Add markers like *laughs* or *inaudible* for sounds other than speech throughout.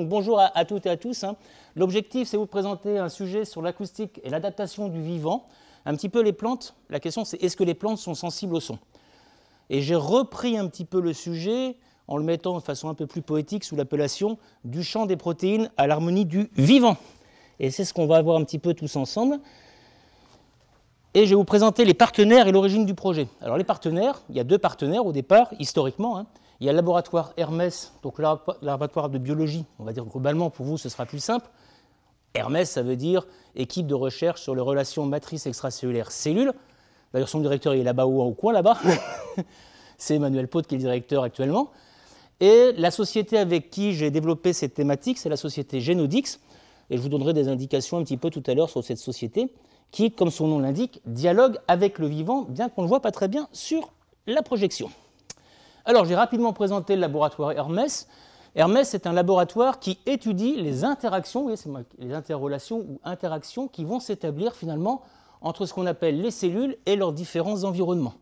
Donc bonjour à, toutes et à tous. Hein. L'objectif, c'est de vous présenter un sujet sur l'acoustique et l'adaptation du vivant. Un petit peu les plantes. La question, c'est est-ce que les plantes sont sensibles au son Et j'ai repris un petit peu le sujet en le mettant de façon un peu plus poétique sous l'appellation du champ des protéines à l'harmonie du vivant. Et c'est ce qu'on va voir un petit peu tous ensemble. Et je vais vous présenter les partenaires et l'origine du projet. Alors les partenaires, il y a deux partenaires au départ, historiquement. Hein. Il y a le laboratoire Hermès, donc le laboratoire de biologie, on va dire globalement, pour vous ce sera plus simple. Hermès, ça veut dire équipe de recherche sur les relations matrice extracellulaire cellule. D'ailleurs, son directeur est là-bas ou au coin là-bas. *laughs* C'est Emmanuel Pote qui est le directeur actuellement. Et la société avec qui j'ai développé cette thématique, c'est la société Genodix. Et je vous donnerai des indications un petit peu tout à l'heure sur cette société qui, comme son nom l'indique, dialogue avec le vivant, bien qu'on ne le voit pas très bien sur la projection. Alors j'ai rapidement présenté le laboratoire Hermès. Hermès est un laboratoire qui étudie les interactions, vous les interrelations ou interactions qui vont s'établir finalement entre ce qu'on appelle les cellules et leurs différents environnements.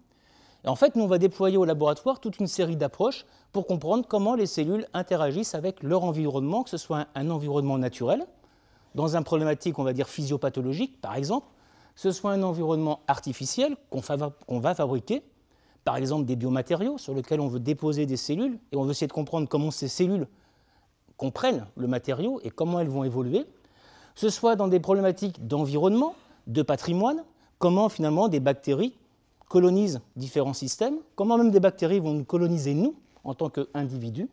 en fait, nous, on va déployer au laboratoire toute une série d'approches pour comprendre comment les cellules interagissent avec leur environnement, que ce soit un environnement naturel, dans un problématique, on va dire, physiopathologique, par exemple, que ce soit un environnement artificiel qu'on va fabriquer, par exemple des biomatériaux sur lesquels on veut déposer des cellules et on veut essayer de comprendre comment ces cellules comprennent le matériau et comment elles vont évoluer, ce soit dans des problématiques d'environnement, de patrimoine, comment finalement des bactéries colonisent différents systèmes, comment même des bactéries vont nous coloniser nous en tant qu'individus.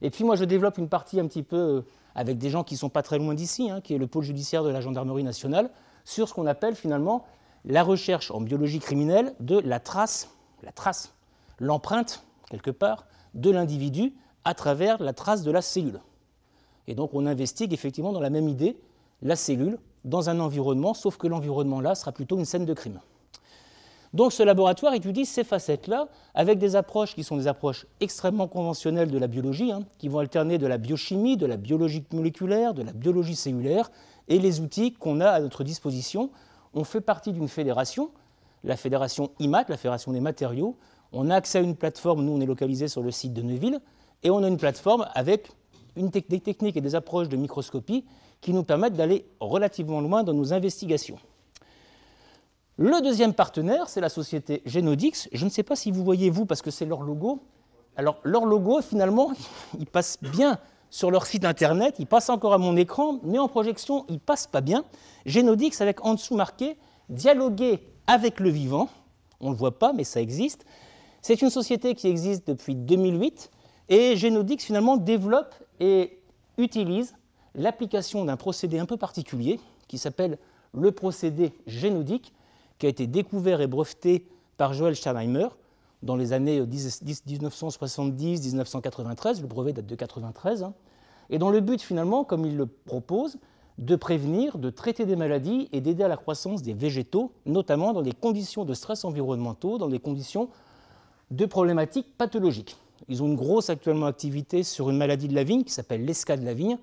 Et puis moi je développe une partie un petit peu euh, avec des gens qui ne sont pas très loin d'ici, hein, qui est le pôle judiciaire de la gendarmerie nationale, sur ce qu'on appelle finalement la recherche en biologie criminelle de la trace la trace, l'empreinte, quelque part, de l'individu à travers la trace de la cellule. Et donc on investigue effectivement dans la même idée la cellule dans un environnement, sauf que l'environnement-là sera plutôt une scène de crime. Donc ce laboratoire étudie ces facettes-là avec des approches qui sont des approches extrêmement conventionnelles de la biologie, hein, qui vont alterner de la biochimie, de la biologie moléculaire, de la biologie cellulaire, et les outils qu'on a à notre disposition. On fait partie d'une fédération la fédération IMAT, la fédération des matériaux. On a accès à une plateforme, nous on est localisé sur le site de Neuville, et on a une plateforme avec une des techniques et des approches de microscopie qui nous permettent d'aller relativement loin dans nos investigations. Le deuxième partenaire, c'est la société Genodix. Je ne sais pas si vous voyez vous, parce que c'est leur logo. Alors leur logo, finalement, *laughs* il passe bien sur leur site internet, il passe encore à mon écran, mais en projection, il passe pas bien. Genodix avec en dessous marqué dialoguer avec le vivant. On ne le voit pas, mais ça existe. C'est une société qui existe depuis 2008 et Genodix finalement développe et utilise l'application d'un procédé un peu particulier qui s'appelle le procédé génodique qui a été découvert et breveté par Joël Sternheimer dans les années 1970-1993, euh, le brevet date de 1993, hein. et dans le but finalement, comme il le propose, de prévenir, de traiter des maladies et d'aider à la croissance des végétaux, notamment dans des conditions de stress environnementaux, dans des conditions de problématiques pathologiques. Ils ont une grosse actuellement activité sur une maladie de la vigne qui s'appelle l'esca de la vigne.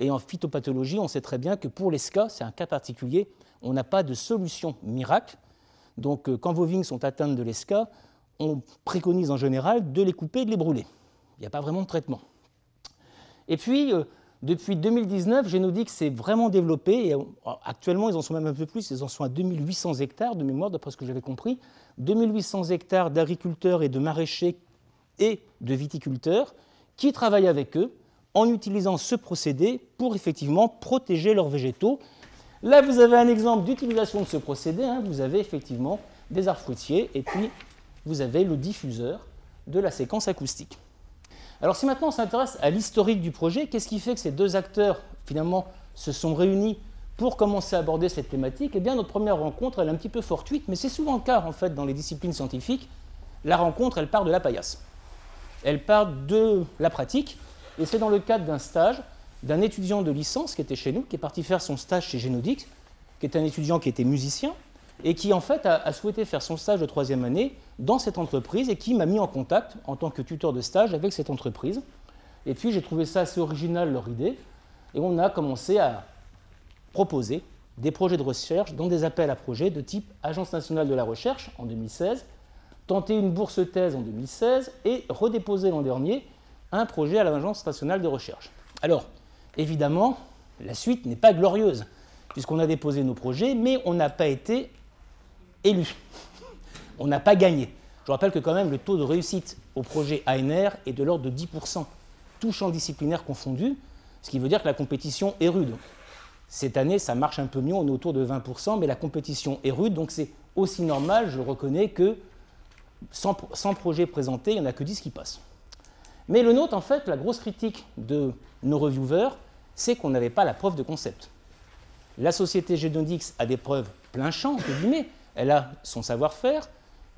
Et en phytopathologie, on sait très bien que pour l'esca, c'est un cas particulier, on n'a pas de solution miracle. Donc euh, quand vos vignes sont atteintes de l'esca, on préconise en général de les couper et de les brûler. Il n'y a pas vraiment de traitement. Et puis, euh, depuis 2019, que s'est vraiment développé. Et euh, actuellement, ils en sont même un peu plus. Ils en sont à 2800 hectares de mémoire, d'après ce que j'avais compris. 2800 hectares d'agriculteurs et de maraîchers et de viticulteurs qui travaillent avec eux en utilisant ce procédé pour effectivement protéger leurs végétaux. Là, vous avez un exemple d'utilisation de ce procédé. Hein. Vous avez effectivement des arbres fruitiers et puis vous avez le diffuseur de la séquence acoustique. Alors si maintenant on s'intéresse à l'historique du projet, qu'est-ce qui fait que ces deux acteurs finalement se sont réunis pour commencer à aborder cette thématique Eh bien notre première rencontre, elle est un petit peu fortuite, mais c'est souvent le cas en fait dans les disciplines scientifiques. La rencontre, elle part de la paillasse. Elle part de la pratique, et c'est dans le cadre d'un stage d'un étudiant de licence qui était chez nous, qui est parti faire son stage chez Genodix, qui est un étudiant qui était musicien, et qui en fait a, souhaité faire son stage de troisième année dans cette entreprise et qui m'a mis en contact en tant que tuteur de stage avec cette entreprise. Et puis j'ai trouvé ça assez original leur idée et on a commencé à proposer des projets de recherche dans des appels à projets de type Agence nationale de la recherche en 2016, tenter une bourse thèse en 2016 et redéposer l'an dernier un projet à l'Agence nationale de recherche. Alors, évidemment, la suite n'est pas glorieuse puisqu'on a déposé nos projets, mais on n'a pas été élu. On n'a pas gagné. Je rappelle que quand même le taux de réussite au projet ANR est de l'ordre de 10%, tout champ disciplinaire confondu, ce qui veut dire que la compétition est rude. Cette année, ça marche un peu mieux, on est autour de 20%, mais la compétition est rude, donc c'est aussi normal, je reconnais, que sans projet présenté, il n'y en a que 10 qui passent. Mais le nôtre, en fait, la grosse critique de nos reviewers, c'est qu'on n'avait pas la preuve de concept. La société g a des preuves plein champ, entre guillemets, elle a son savoir-faire,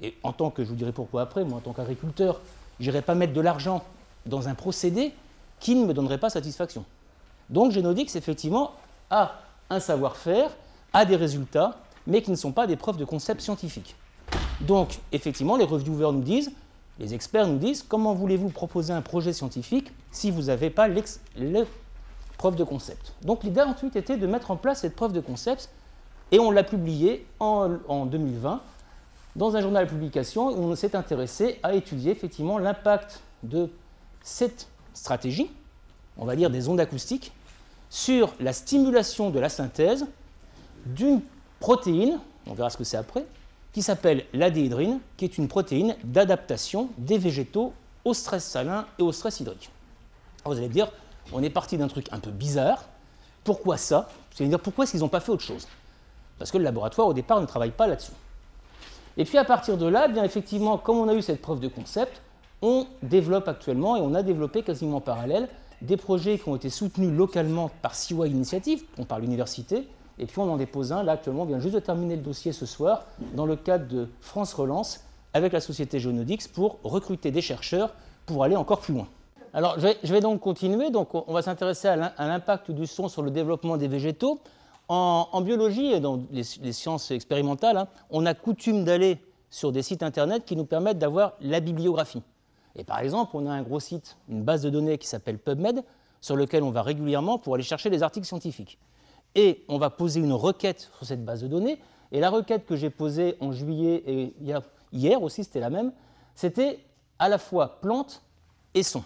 et en tant que, je vous dirai pourquoi après, moi en tant qu'agriculteur, je n'irai pas mettre de l'argent dans un procédé qui ne me donnerait pas satisfaction. Donc Génodix, effectivement, a un savoir-faire, a des résultats, mais qui ne sont pas des preuves de concept scientifique. Donc, effectivement, les reviewers nous disent, les experts nous disent, comment voulez-vous proposer un projet scientifique si vous n'avez pas les le preuve de concept Donc l'idée ensuite était de mettre en place cette preuve de concept et on l'a publié en, 2020 dans un journal de publication où on s'est intéressé à étudier effectivement l'impact de cette stratégie, on va dire des ondes acoustiques, sur la stimulation de la synthèse d'une protéine, on verra ce que c'est après, qui s'appelle l'adéhydrine, qui est une protéine d'adaptation des végétaux au stress salin et au stress hydrique. Alors vous allez me dire, on est parti d'un truc un peu bizarre, pourquoi ça Vous allez dire, pourquoi est-ce qu'ils n'ont pas fait autre chose parce que le laboratoire, au départ, ne travaille pas là-dessus. Et puis à partir de là, eh bien effectivement, comme on a eu cette preuve de concept, on développe actuellement et on a développé quasiment en parallèle des projets qui ont été soutenus localement par CY Initiative, par l'université, et puis on en dépose un. Là, actuellement, on vient juste de terminer le dossier ce soir, dans le cadre de France Relance, avec la société Geonodix, pour recruter des chercheurs pour aller encore plus loin. Alors, je vais, je vais donc continuer. Donc, on va s'intéresser à l'impact du son sur le développement des végétaux. En, biologie et dans les, sciences expérimentales, hein, on a coutume d'aller sur des sites internet qui nous permettent d'avoir la bibliographie. Et par exemple, on a un gros site, une base de données qui s'appelle PubMed, sur lequel on va régulièrement pour aller chercher des articles scientifiques. Et on va poser une requête sur cette base de données. Et la requête que j'ai posée en juillet et hier aussi, c'était la même, c'était à la fois plante et son.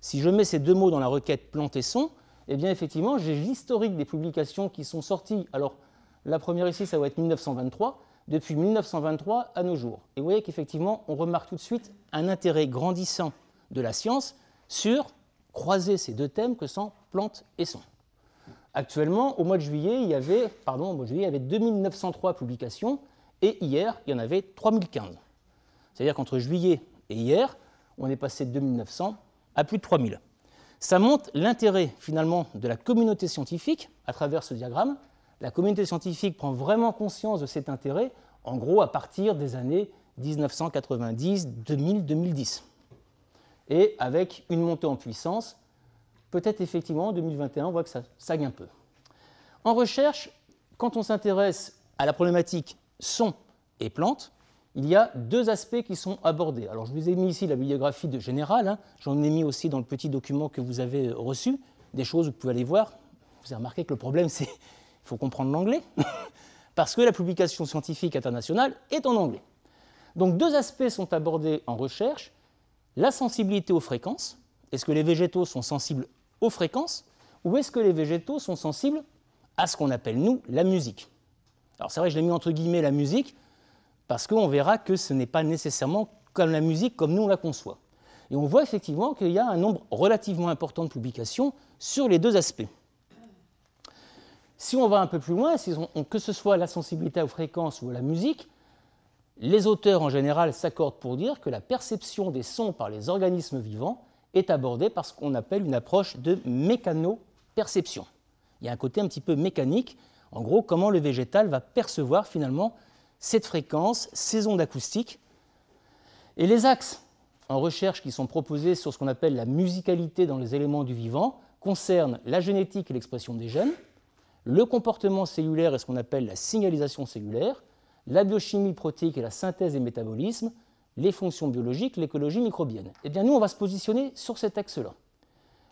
Si je mets ces deux mots dans la requête plante et son, eh bien, effectivement, j'ai l'historique des publications qui sont sorties. Alors, la première ici, ça va être 1923, depuis 1923 à nos jours. Et vous voyez qu'effectivement, on remarque tout de suite un intérêt grandissant de la science sur croiser ces deux thèmes que sont plantes et sons. Actuellement, au mois de juillet, il y avait, pardon, au mois de juillet, il y avait 2903 publications et hier, il y en avait 3015. C'est-à-dire qu'entre juillet et hier, on est passé de 2900 à plus de 3000. Ça montre l'intérêt finalement de la communauté scientifique à travers ce diagramme. La communauté scientifique prend vraiment conscience de cet intérêt, en gros à partir des années 1990, 2000, 2010. Et avec une montée en puissance, peut-être effectivement en 2021, on voit que ça sague un peu. En recherche, quand on s'intéresse à la problématique son et plantes, il y a deux aspects qui sont abordés. Alors je vous ai mis ici la bibliographie de générale, hein. j'en ai mis aussi dans le petit document que vous avez euh, reçu, des choses vous pouvez aller voir. Vous avez remarqué que le problème c'est qu'il faut comprendre l'anglais, *laughs* parce que la publication scientifique internationale est en anglais. Donc deux aspects sont abordés en recherche, la sensibilité aux fréquences, est-ce que les végétaux sont sensibles aux fréquences, ou est-ce que les végétaux sont sensibles à ce qu'on appelle nous la musique Alors c'est vrai, que je l'ai mis entre guillemets la musique, parce qu'on verra que ce n'est pas nécessairement comme la musique comme nous on la conçoit. Et on voit effectivement qu'il y a un nombre relativement important de publications sur les deux aspects. Si on va un peu plus loin, que ce soit la sensibilité aux fréquences ou à la musique, les auteurs en général s'accordent pour dire que la perception des sons par les organismes vivants est abordée par ce qu'on appelle une approche de mécanoperception. Il y a un côté un petit peu mécanique, en gros comment le végétal va percevoir finalement cette fréquence, ces ondes acoustiques. Et les axes en recherche qui sont proposés sur ce qu'on appelle la musicalité dans les éléments du vivant concernent la génétique et l'expression des gènes, le comportement cellulaire et ce qu'on appelle la signalisation cellulaire, la biochimie protéique et la synthèse et métabolisme, les fonctions biologiques, l'écologie microbienne. Eh bien, nous, on va se positionner sur cet axe-là.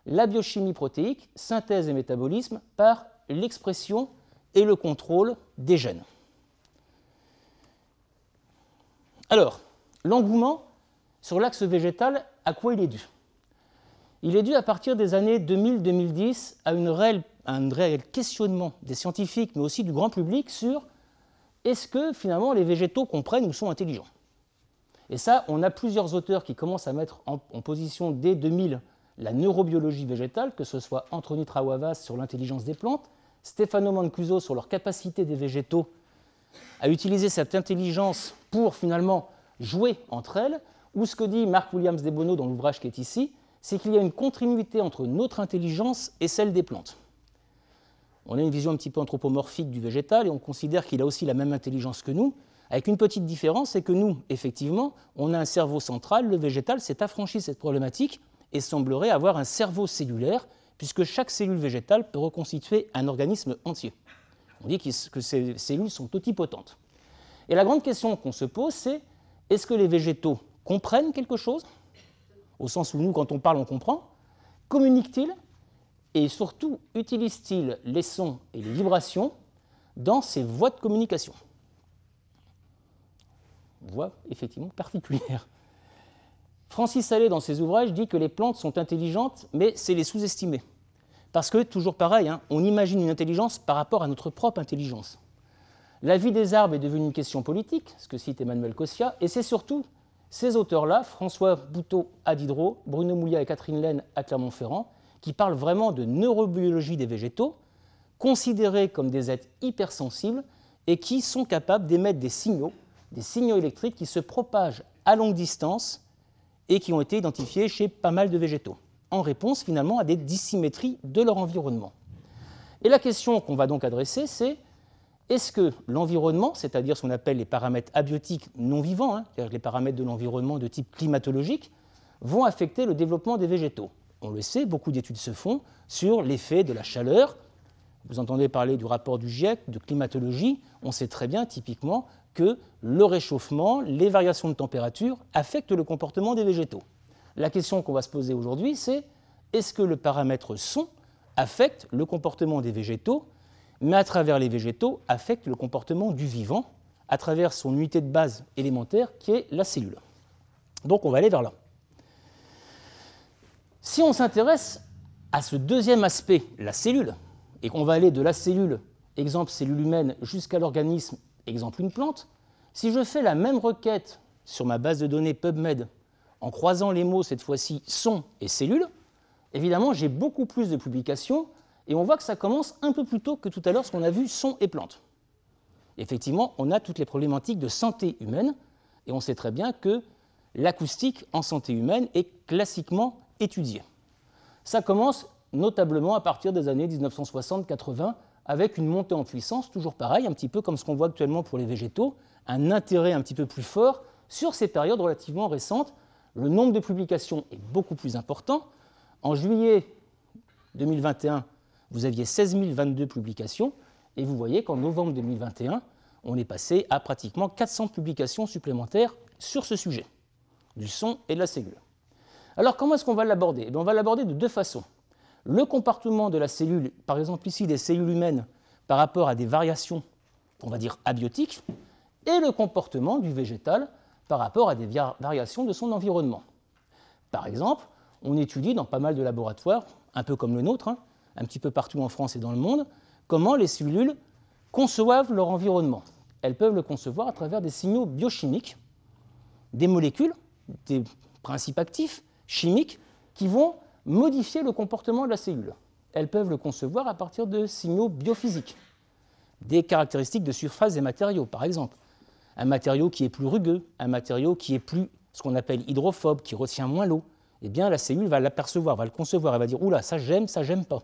La biochimie protéique, synthèse et métabolisme par l'expression et le contrôle des gènes. Alors, l'engouement sur l'axe végétal, à quoi il est dû Il est dû à partir des années 2000-2010 à, un réel questionnement des scientifiques, mais aussi du grand public sur est-ce que finalement les végétaux comprennent ou sont intelligents Et ça, on a plusieurs auteurs qui commencent à mettre en, position dès 2000 la neurobiologie végétale, que ce soit Anthony Trawavas sur l'intelligence des plantes, Stefano Mancuso sur leur capacité des végétaux à utiliser cette intelligence pour finalement jouer entre elles, ou ce que dit Marc Williams Debono dans l'ouvrage qui est ici, c'est qu'il y a une continuité entre notre intelligence et celle des plantes. On a une vision un petit peu anthropomorphique du végétal et on considère qu'il a aussi la même intelligence que nous, avec une petite différence, c'est que nous, effectivement, on a un cerveau central, le végétal s'est affranchi de cette problématique et semblerait avoir un cerveau cellulaire, puisque chaque cellule végétale peut reconstituer un organisme entier. On dit que ces cellules sont totipotentes. Et la grande question qu'on se pose, c'est est-ce que les végétaux comprennent quelque chose Au sens où nous, quand on parle, on comprend. Communiquent-ils Et surtout, utilisent-ils les sons et les vibrations dans ces voies de communication Voies, effectivement particulière. Francis Allais, dans ses ouvrages, dit que les plantes sont intelligentes, mais c'est les sous-estimer. Parce que, toujours pareil, hein, on imagine une intelligence par rapport à notre propre intelligence. La vie des arbres est devenue une question politique, ce que cite Emmanuel Cossia, et c'est surtout ces auteurs-là, François Boutot à Diderot, Bruno Moulia et Catherine Laine à Clermont-Ferrand, qui parlent vraiment de neurobiologie des végétaux, considérés comme des êtres hypersensibles et qui sont capables d'émettre des signaux, des signaux électriques qui se propagent à longue distance et qui ont été identifiés chez pas mal de végétaux, en réponse finalement à des dissymétries de leur environnement. Et la question qu'on va donc adresser, c'est est-ce que l'environnement, c'est-à-dire ce qu'on appelle les paramètres abiotiques non vivants, hein, c'est-à-dire les paramètres de l'environnement de type climatologique, vont affecter le développement des végétaux On le sait, beaucoup d'études se font sur l'effet de la chaleur. Vous entendez parler du rapport du GIEC, de climatologie. On sait très bien, typiquement, que le réchauffement, les variations de température affectent le comportement des végétaux. La question qu'on va se poser aujourd'hui, c'est est-ce que le paramètre son affecte le comportement des végétaux mais à travers les végétaux, affecte le comportement du vivant à travers son unité de base élémentaire qui est la cellule. Donc on va aller vers là. Si on s'intéresse à ce deuxième aspect, la cellule, et qu'on va aller de la cellule, exemple cellule humaine, jusqu'à l'organisme, exemple une plante, si je fais la même requête sur ma base de données PubMed, en croisant les mots cette fois-ci son et cellule, évidemment j'ai beaucoup plus de publications et on voit que ça commence un peu plus tôt que tout à l'heure ce qu'on a vu son et plantes. Effectivement, on a toutes les problématiques de santé humaine, et on sait très bien que l'acoustique en santé humaine est classiquement étudiée. Ça commence notablement à partir des années 1960-80, avec une montée en puissance, toujours pareille, un petit peu comme ce qu'on voit actuellement pour les végétaux, un intérêt un petit peu plus fort sur ces périodes relativement récentes. Le nombre de publications est beaucoup plus important. En juillet 2021, vous aviez 16 022 publications, et vous voyez qu'en novembre 2021, on est passé à pratiquement 400 publications supplémentaires sur ce sujet, du son et de la cellule. Alors comment est-ce qu'on va l'aborder eh On va l'aborder de deux façons. Le comportement de la cellule, par exemple ici des cellules humaines, par rapport à des variations, on va dire abiotiques, et le comportement du végétal par rapport à des variations de son environnement. Par exemple, on étudie dans pas mal de laboratoires, un peu comme le nôtre, hein, un petit peu partout en France et dans le monde, comment les cellules conçoivent leur environnement. Elles peuvent le concevoir à travers des signaux biochimiques, des molécules, des principes actifs, chimiques, qui vont modifier le comportement de la cellule. Elles peuvent le concevoir à partir de signaux biophysiques, des caractéristiques de surface des matériaux, par exemple. Un matériau qui est plus rugueux, un matériau qui est plus ce qu'on appelle hydrophobe, qui retient moins l'eau, eh bien la cellule va l'apercevoir, va le concevoir, elle va dire Oula, ça j'aime, ça j'aime pas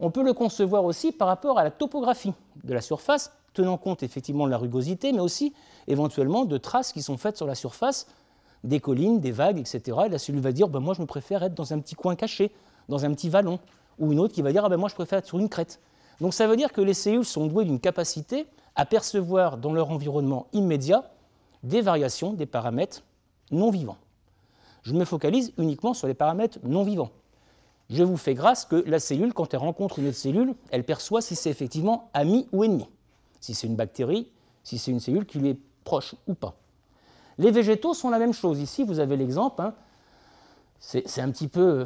on peut le concevoir aussi par rapport à la topographie de la surface, tenant compte effectivement de la rugosité, mais aussi éventuellement de traces qui sont faites sur la surface des collines, des vagues, etc. Et la va dire, bah, moi je me préfère être dans un petit coin caché, dans un petit vallon, ou une autre qui va dire, ah, bah, moi je préfère être sur une crête. Donc ça veut dire que les cellules sont douées d'une capacité à percevoir dans leur environnement immédiat des variations des paramètres non vivants. Je me focalise uniquement sur les paramètres non vivants je vous fais grâce que la cellule, quand elle rencontre une autre cellule, elle perçoit si c'est effectivement ami ou ennemi, si c'est une bactérie, si c'est une cellule qui lui est proche ou pas. Les végétaux sont la même chose. Ici, vous avez l'exemple. Hein. c'est un petit peu euh,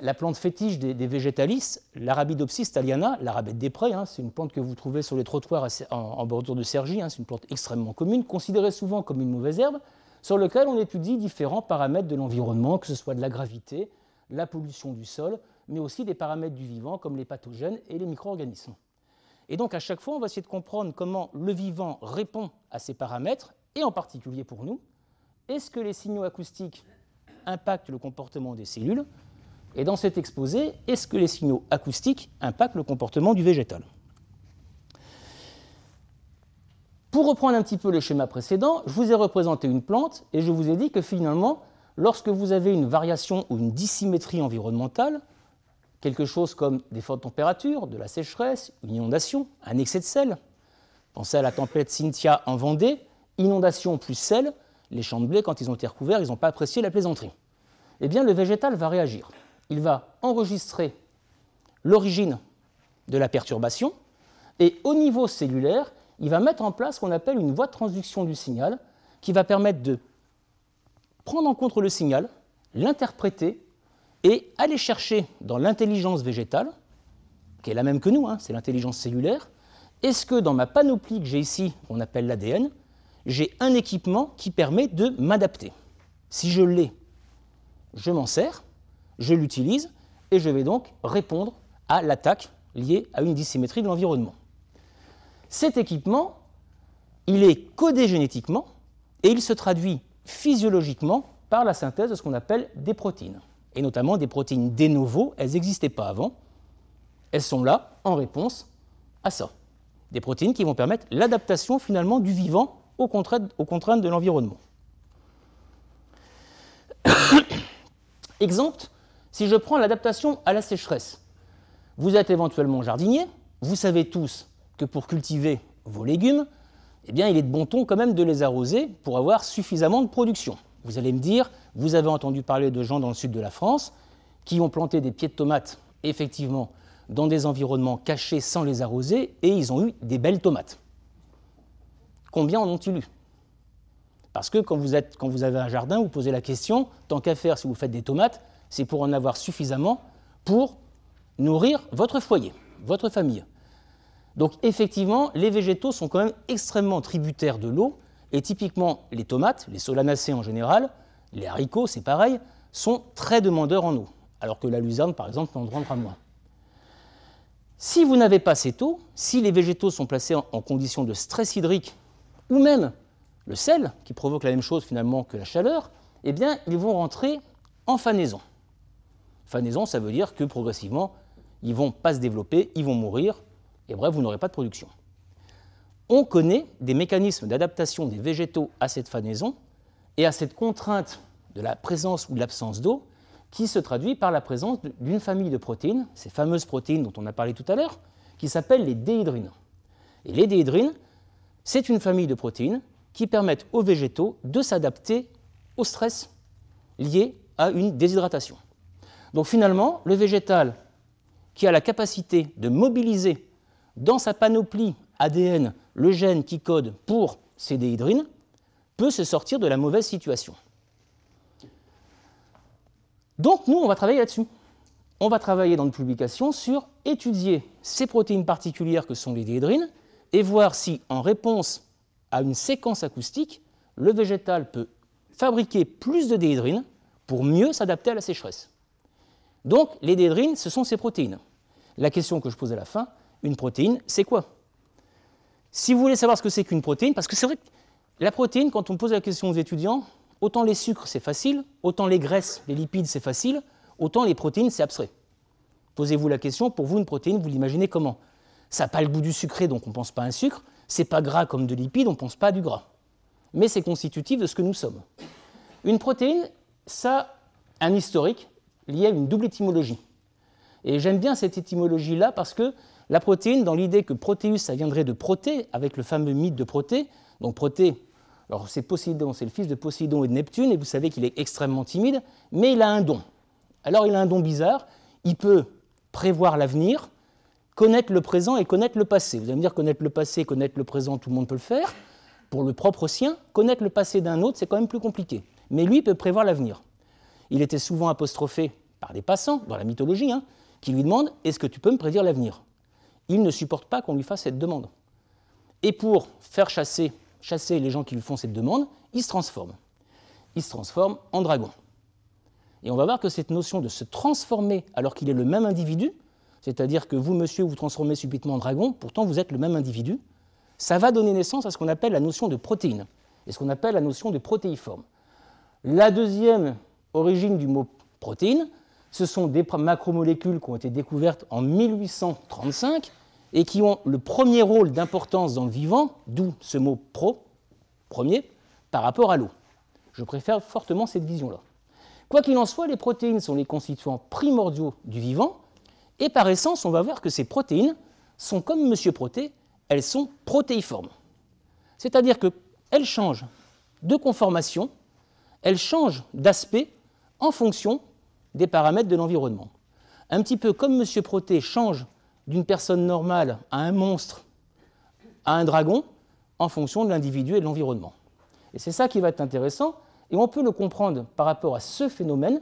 la, plante fétiche des, végétalistes, l'Arabidopsis thaliana, l'arabette des prés. Hein. c'est une plante que vous trouvez sur les trottoirs en, bordure de Cergy. Hein. c'est une plante extrêmement commune, considérée souvent comme une mauvaise herbe, sur laquelle on étudie différents paramètres de l'environnement, que ce soit de la gravité, la pollution du sol, mais aussi des paramètres du vivant comme les pathogènes et les micro-organismes. Et donc à chaque fois, on va essayer de comprendre comment le vivant répond à ces paramètres, et en particulier pour nous, est-ce que les signaux acoustiques impactent le comportement des cellules Et dans cet exposé, est-ce que les signaux acoustiques impactent le comportement du végétal Pour reprendre un petit peu le schéma précédent, je vous ai représenté une plante et je vous ai dit que finalement, Lorsque vous avez une variation ou une dissymétrie environnementale, quelque chose comme des fortes températures, de la sécheresse, une inondation, un excès de sel, pensez à la tempête Cynthia en Vendée, inondation plus sel, les champs de blé, quand ils ont été recouverts, ils n'ont pas apprécié la plaisanterie. Eh bien, le végétal va réagir. Il va enregistrer l'origine de la perturbation et au niveau cellulaire, il va mettre en place ce qu'on appelle une voie de transduction du signal qui va permettre de prendre en compte le signal, l'interpréter et aller chercher dans l'intelligence végétale, qui est la même que nous, hein, c'est l'intelligence cellulaire, est-ce que dans ma panoplie que j'ai ici, qu'on appelle l'ADN, j'ai un équipement qui permet de m'adapter Si je l'ai, je m'en sers, je l'utilise et je vais donc répondre à l'attaque liée à une dissymétrie de l'environnement. Cet équipement, il est codé génétiquement et il se traduit physiologiquement par la synthèse de ce qu'on appelle des protéines. Et notamment des protéines des novo, elles n'existaient pas avant. Elles sont là en réponse à ça. Des protéines qui vont permettre l'adaptation finalement du vivant aux contraintes de l'environnement. *coughs* Exemple, si je prends l'adaptation à la sécheresse. Vous êtes éventuellement jardinier, vous savez tous que pour cultiver vos légumes, eh bien, il est de bon ton quand même de les arroser pour avoir suffisamment de production. Vous allez me dire, vous avez entendu parler de gens dans le sud de la France qui ont planté des pieds de tomates, effectivement, dans des environnements cachés sans les arroser, et ils ont eu des belles tomates. Combien en ont-ils eu Parce que quand vous, quand vous avez un jardin, vous posez la question, tant qu'à faire, si vous faites des tomates, c'est pour en avoir suffisamment pour nourrir votre foyer, votre famille. Donc effectivement, les végétaux sont quand même extrêmement tributaires de l'eau, et typiquement les tomates, les solanacées en général, les haricots, c'est pareil, sont très demandeurs en eau, alors que la luzerne, par exemple, n'en demandera moins. Si vous n'avez pas cette eau, si les végétaux sont placés en, conditions condition de stress hydrique, ou même le sel, qui provoque la même chose finalement que la chaleur, eh bien, ils vont rentrer en fanaison. Fanaison, ça veut dire que progressivement, ils vont pas se développer, ils vont mourir, et bref, vous n'aurez pas de production. On connaît des mécanismes d'adaptation des végétaux à cette fanaison et à cette contrainte de la présence ou de l'absence d'eau qui se traduit par la présence d'une famille de protéines, ces fameuses protéines dont on a parlé tout à l'heure, qui s'appellent les déhydrines. Et les déhydrines, c'est une famille de protéines qui permettent aux végétaux de s'adapter au stress lié à une déshydratation. Donc finalement, le végétal qui a la capacité de mobiliser dans sa panoplie ADN, le gène qui code pour ces déhydrines peut se sortir de la mauvaise situation. Donc nous, on va travailler là-dessus. On va travailler dans une publication sur étudier ces protéines particulières que sont les déhydrines et voir si, en réponse à une séquence acoustique, le végétal peut fabriquer plus de déhydrines pour mieux s'adapter à la sécheresse. Donc les déhydrines, ce sont ces protéines. La question que je pose à la fin, une protéine, c'est quoi Si vous voulez savoir ce que c'est qu'une protéine, parce que c'est vrai que la protéine, quand on pose la question aux étudiants, autant les sucres, c'est facile, autant les graisses, les lipides, c'est facile, autant les protéines, c'est abstrait. Posez-vous la question, pour vous, une protéine, vous l'imaginez comment Ça n'a pas le goût du sucré, donc on ne pense pas à un sucre. C'est pas gras comme de lipides, on ne pense pas à du gras. Mais c'est constitutif de ce que nous sommes. Une protéine, ça a un historique lié à une double étymologie. Et j'aime bien cette étymologie-là parce que la protéine, dans l'idée que protéus, ça viendrait de Proté, avec le fameux mythe de Proté. Donc Proté, alors c'est Poséidon, c'est le fils de Poséidon et de Neptune, et vous savez qu'il est extrêmement timide, mais il a un don. Alors il a un don bizarre, il peut prévoir l'avenir, connaître le présent et connaître le passé. Vous allez me dire connaître le passé, connaître le présent, tout le monde peut le faire. Pour le propre sien, connaître le passé d'un autre, c'est quand même plus compliqué. Mais lui il peut prévoir l'avenir. Il était souvent apostrophé par des passants, dans la mythologie, hein, qui lui demandent Est-ce que tu peux me prédire l'avenir il ne supporte pas qu'on lui fasse cette demande. Et pour faire chasser, chasser les gens qui lui font cette demande, il se transforme. Il se transforme en dragon. Et on va voir que cette notion de se transformer alors qu'il est le même individu, c'est-à-dire que vous, monsieur, vous transformez subitement en dragon, pourtant vous êtes le même individu, ça va donner naissance à ce qu'on appelle la notion de protéine, et ce qu'on appelle la notion de protéiforme. La deuxième origine du mot protéine, ce sont des macromolécules qui ont été découvertes en 1835 et qui ont le premier rôle d'importance dans le vivant, d'où ce mot pro, premier, par rapport à l'eau. Je préfère fortement cette vision-là. Quoi qu'il en soit, les protéines sont les constituants primordiaux du vivant, et par essence, on va voir que ces protéines sont comme Monsieur Proté, elles sont protéiformes. C'est-à-dire qu'elles changent de conformation, elles changent d'aspect en fonction des paramètres de l'environnement. Un petit peu comme M. Proté change d'une personne normale à un monstre, à un dragon, en fonction de l'individu et de l'environnement. Et c'est ça qui va être intéressant, et on peut le comprendre par rapport à ce phénomène,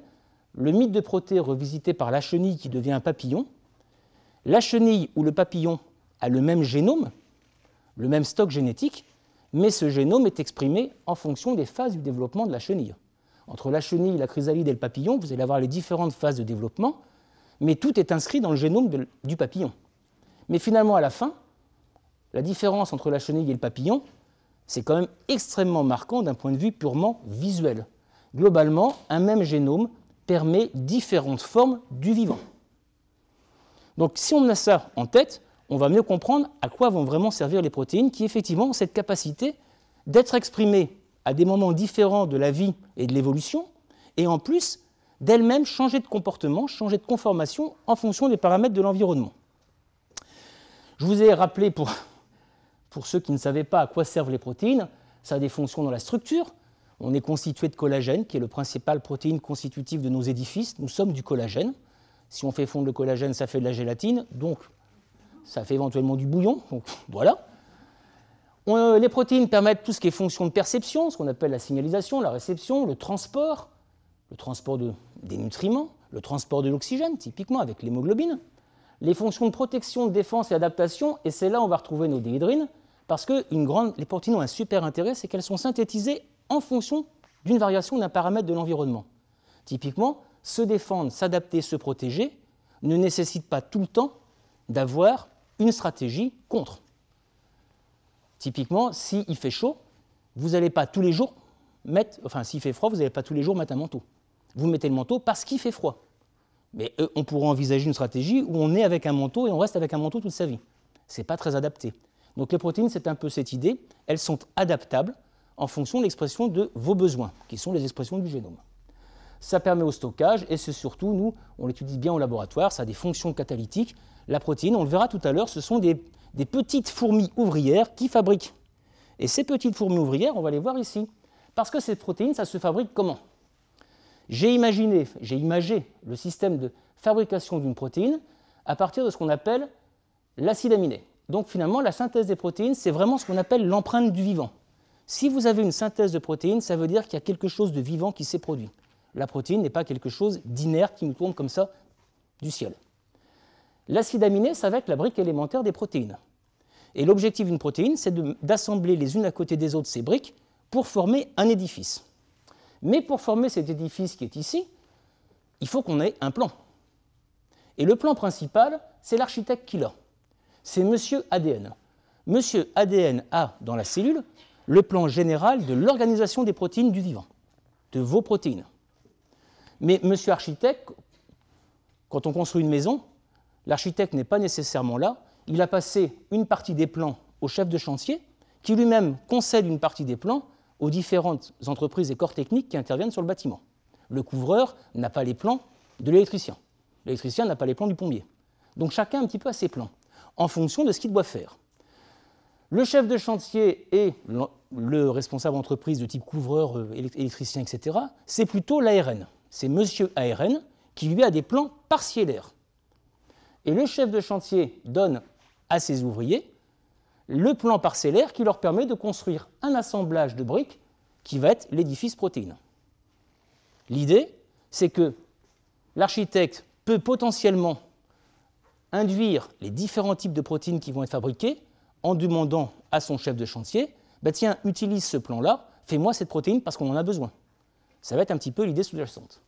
le mythe de Proté revisité par la chenille qui devient un papillon. La chenille ou le papillon a le même génome, le même stock génétique, mais ce génome est exprimé en fonction des phases du développement de la chenille entre la chenille, la chrysalide et le papillon, vous allez avoir les différentes phases de développement, mais tout est inscrit dans le génome du papillon. Mais finalement, à la fin, la différence entre la chenille et le papillon, c'est quand même extrêmement marquant d'un point de vue purement visuel. Globalement, un même génome permet différentes formes du vivant. Donc si on a ça en tête, on va mieux comprendre à quoi vont vraiment servir les protéines qui effectivement ont cette capacité d'être exprimées à des moments différents de la vie et de l'évolution, et en plus, d'elles-mêmes changer de comportement, changer de conformation en fonction des paramètres de l'environnement. Je vous ai rappelé, pour, pour ceux qui ne savaient pas à quoi servent les protéines, ça a des fonctions dans la structure. On est constitué de collagène, qui est le principal protéine constitutive de nos édifices. Nous sommes du collagène. Si on fait fondre le collagène, ça fait de la gélatine, donc ça fait éventuellement du bouillon. Donc *laughs* voilà. Euh, les protéines permettent tout ce qui est fonction de perception, ce qu'on appelle la signalisation, la réception, le transport, le transport de, des nutriments, le transport de l'oxygène, typiquement avec l'hémoglobine, les fonctions de protection, de défense et d'adaptation, et c'est là où on va retrouver nos déhydrines, parce que les protéines ont un super intérêt, c'est qu'elles sont synthétisées en fonction d'une variation d'un paramètre de l'environnement. Typiquement, se défendre, s'adapter, se protéger ne nécessite pas tout le temps d'avoir une stratégie contre. Typiquement, s'il fait chaud, vous n'allez pas tous les jours mettre, enfin s'il fait froid, vous n'allez pas tous les jours mettre un manteau. Vous mettez le manteau parce qu'il fait froid. Mais euh, on pourrait envisager une stratégie où on est avec un manteau et on reste avec un manteau toute sa vie. Ce n'est pas très adapté. Donc les protéines, c'est un peu cette idée. Elles sont adaptables en fonction de l'expression de vos besoins, qui sont les expressions du génome. Ça permet au stockage et c'est surtout, nous, on l'étudie bien au laboratoire, ça a des fonctions catalytiques. La protéine, on le verra tout à l'heure, ce sont des des petites fourmis ouvrières qui fabriquent. Et ces petites fourmis ouvrières, on va les voir ici. Parce que ces protéines, ça se fabrique comment J'ai imaginé, j'ai imagé le système de fabrication d'une protéine à partir de ce qu'on appelle l'acide aminé. Donc finalement, la synthèse des protéines, c'est vraiment ce qu'on appelle l'empreinte du vivant. Si vous avez une synthèse de protéines, ça veut dire qu'il y a quelque chose de vivant qui s'est produit. La protéine n'est pas quelque chose d'inerte qui nous tourne comme ça du ciel. L'acide aminé, ça va être la brique élémentaire des protéines. Et l'objectif d'une protéine, c'est d'assembler les unes à côté des autres ces briques pour former un édifice. Mais pour former cet édifice qui est ici, il faut qu'on ait un plan. Et le plan principal, c'est l'architecte qui l'a. C'est monsieur ADN. Monsieur ADN a dans la cellule le plan général de l'organisation des protéines du vivant, de vos protéines. Mais monsieur architecte, quand on construit une maison, l'architecte n'est pas nécessairement là il a passé une partie des plans au chef de chantier, qui lui-même concède une partie des plans aux différentes entreprises et corps techniques qui interviennent sur le bâtiment. Le couvreur n'a pas les plans de l'électricien. L'électricien n'a pas les plans du pompier. Donc chacun un petit peu a ses plans, en fonction de ce qu'il doit faire. Le chef de chantier et le responsable entreprise de type couvreur, euh, électricien, etc., c'est plutôt l'ARN. C'est monsieur ARN qui lui a des plans partiels. Et le chef de chantier donne à ses ouvriers le plan parcellaire qui leur permet de construire un assemblage de briques qui va être l'édifice protéine. L'idée, c'est que l'architecte peut potentiellement induire les différents types de protéines qui vont être fabriquées en demandant à son chef de chantier bah tiens, utilise ce plan-là, fais-moi cette protéine parce qu'on en a besoin. Ça va être un petit peu l'idée sous-jacente.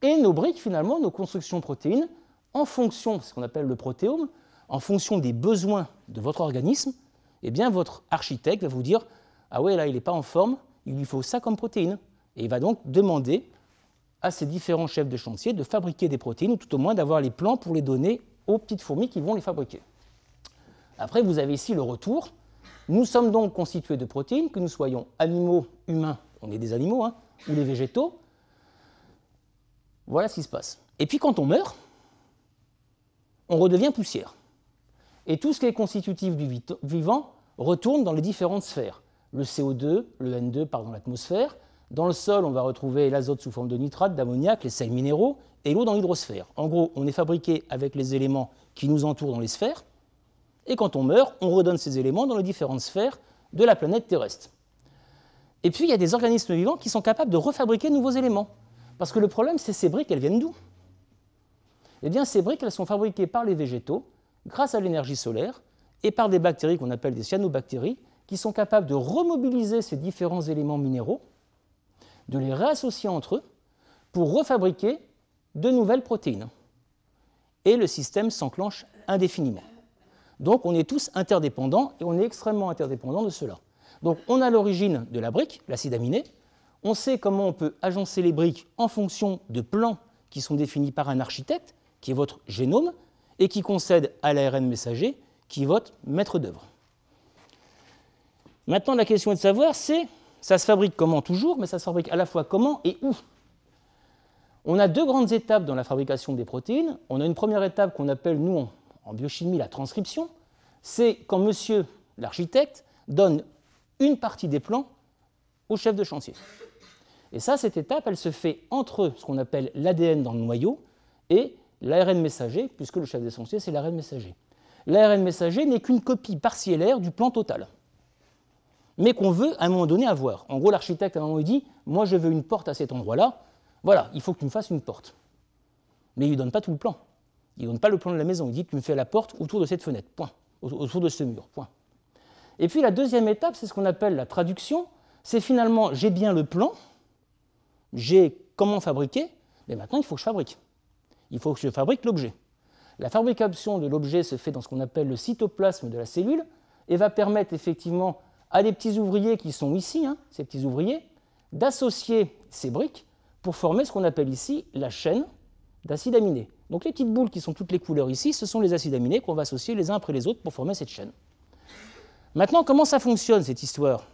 Et nos briques, finalement, nos constructions protéines, en fonction de ce qu'on appelle le protéome, en fonction des besoins de votre organisme, eh bien votre architecte va vous dire Ah ouais, là, il n'est pas en forme, il lui faut ça comme protéines. Et il va donc demander à ses différents chefs de chantier de fabriquer des protéines, ou tout au moins d'avoir les plans pour les donner aux petites fourmis qui vont les fabriquer. Après, vous avez ici le retour. Nous sommes donc constitués de protéines, que nous soyons animaux, humains, on est des animaux, hein, ou les végétaux. Voilà ce qui se passe. Et puis quand on meurt, on redevient poussière. Et tout ce qui est constitutif du vivant retourne dans les différentes sphères. Le CO2, le N2 part dans l'atmosphère. Dans le sol, on va retrouver l'azote sous forme de nitrate, d'ammoniac, les sels minéraux et l'eau dans l'hydrosphère. En gros, on est fabriqué avec les éléments qui nous entourent dans les sphères. Et quand on meurt, on redonne ces éléments dans les différentes sphères de la planète terrestre. Et puis, il y a des organismes vivants qui sont capables de refabriquer de nouveaux éléments. Parce que le problème, c'est ces briques, elles viennent d'où Eh bien, ces briques, elles sont fabriquées par les végétaux, grâce à l'énergie solaire et par des bactéries qu'on appelle des cyanobactéries, qui sont capables de remobiliser ces différents éléments minéraux, de les réassocier entre eux pour refabriquer de nouvelles protéines. Et le système s'enclenche indéfiniment. Donc on est tous interdépendants et on est extrêmement interdépendants de cela. Donc on a l'origine de la brique, l'acide aminé, on sait comment on peut agencer les briques en fonction de plans qui sont définis par un architecte, qui est votre génome, et qui concède à l'ARN messager qui vote maître d'œuvre. Maintenant, la question est de savoir, c'est, ça se fabrique comment toujours, mais ça se fabrique à la fois comment et où. On a deux grandes étapes dans la fabrication des protéines. On a une première étape qu'on appelle, nous, en biochimie, la transcription. C'est quand monsieur l'architecte donne une partie des plans au chef de chantier. Et ça, cette étape, elle se fait entre ce qu'on appelle l'ADN dans le noyau et l'ARN messager, puisque le chef d'essentiel, c'est l'ARN messager. L'ARN messager n'est qu'une copie partielle du plan total, mais qu'on veut à un moment donné avoir. En gros, l'architecte, à un moment, il dit Moi, je veux une porte à cet endroit-là, voilà, il faut que tu me fasses une porte. Mais il ne donne pas tout le plan. Il ne donne pas le plan de la maison. Il dit Tu me fais la porte autour de cette fenêtre, point. Autour de ce mur, point. Et puis la deuxième étape, c'est ce qu'on appelle la traduction. C'est finalement J'ai bien le plan, j'ai comment fabriquer, mais maintenant, il faut que je fabrique il faut que je fabrique l'objet. La fabrication de l'objet se fait dans ce qu'on appelle le cytoplasme de la cellule et va permettre effectivement à des petits ouvriers qui sont ici, hein, ces petits ouvriers, d'associer ces briques pour former ce qu'on appelle ici la chaîne d'acides aminés. Donc les petites boules qui sont toutes les couleurs ici, ce sont les acides aminés qu'on va associer les uns après les autres pour former cette chaîne. Maintenant, comment ça fonctionne cette histoire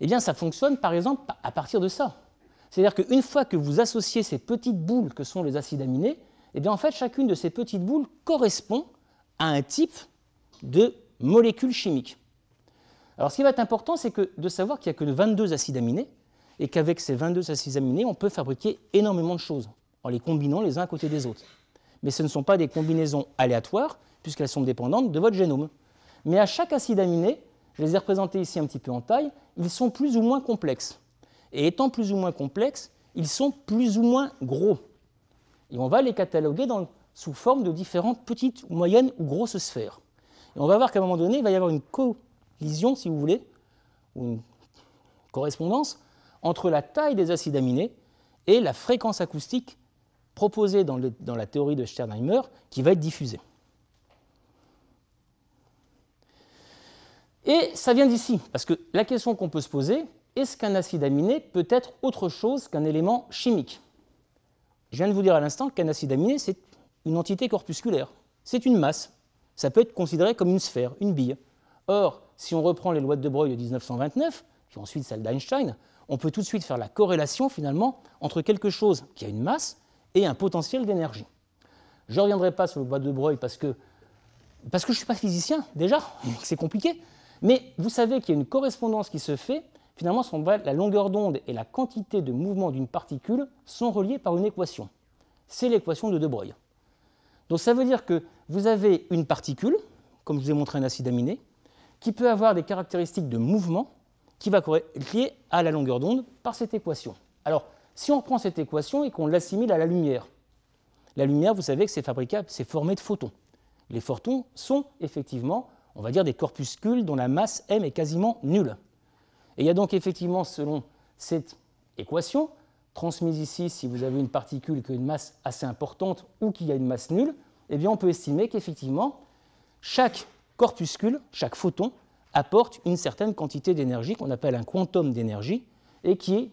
Eh bien, ça fonctionne par exemple à partir de ça. C'est-à-dire qu'une fois que vous associez ces petites boules que sont les acides aminés, eh en fait chacune de ces petites boules correspond à un type de molécule chimique. Alors ce qui va être important, c'est de savoir qu'il n'y a que 22 acides aminés et qu'avec ces 22 acides aminés, on peut fabriquer énormément de choses en les combinant les uns à côté des autres. Mais ce ne sont pas des combinaisons aléatoires puisqu'elles sont dépendantes de votre génome. Mais à chaque acide aminé, je les ai représentés ici un petit peu en taille, ils sont plus ou moins complexes. Et étant plus ou moins complexes, ils sont plus ou moins gros. Et on va les cataloguer sous forme de différentes petites, moyennes ou grosses sphères. Et on va voir qu'à un moment donné, il va y avoir une collision, si vous voulez, ou une correspondance entre la taille des acides aminés et la fréquence acoustique proposée dans, dans la théorie de Sternheimer qui va être diffusée. Et ça vient d'ici, parce que la question qu'on peut se poser, est-ce qu'un acide aminé peut être autre chose qu'un élément chimique Je viens de vous dire à l'instant qu'un acide aminé, c'est une entité corpusculaire, c'est une masse. Ça peut être considéré comme une sphère, une bille. Or, si on reprend les lois de De Broglie de 1929, puis ensuite celle d'Einstein, on peut tout de suite faire la corrélation finalement entre quelque chose qui a une masse et un potentiel d'énergie. Je ne reviendrai pas sur le bois de Broglie parce que, parce que je ne suis pas physicien déjà, *laughs* c'est compliqué, mais vous savez qu'il y a une correspondance qui se fait Finalement, la longueur d'onde et la quantité de mouvement d'une particule sont reliées par une équation. C'est l'équation de De Broglie. Donc ça veut dire que vous avez une particule, comme je vous ai montré un acide aminé, qui peut avoir des caractéristiques de mouvement qui va lier à la longueur d'onde par cette équation. Alors, si on prend cette équation et qu'on l'assimile à la lumière, la lumière, vous savez que c'est fabricable, c'est formé de photons. Les photons sont effectivement, on va dire, des corpuscules dont la masse m est quasiment nulle. Et il y a donc effectivement, selon cette équation, transmise ici, si vous avez une particule qui a une masse assez importante ou qui a une masse nulle, eh bien on peut estimer qu'effectivement, chaque corpuscule, chaque photon, apporte une certaine quantité d'énergie qu'on appelle un quantum d'énergie et qui,